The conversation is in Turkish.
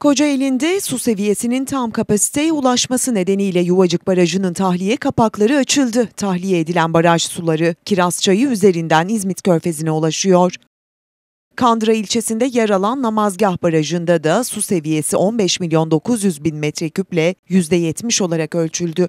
Kocaeli'nde su seviyesinin tam kapasiteye ulaşması nedeniyle Yuvacık Barajı'nın tahliye kapakları açıldı. Tahliye edilen baraj suları Kiraz Çayı üzerinden İzmit Körfezi'ne ulaşıyor. Kandıra ilçesinde yer alan Namazgah Barajı'nda da su seviyesi 15 milyon 900 bin metreküple %70 olarak ölçüldü.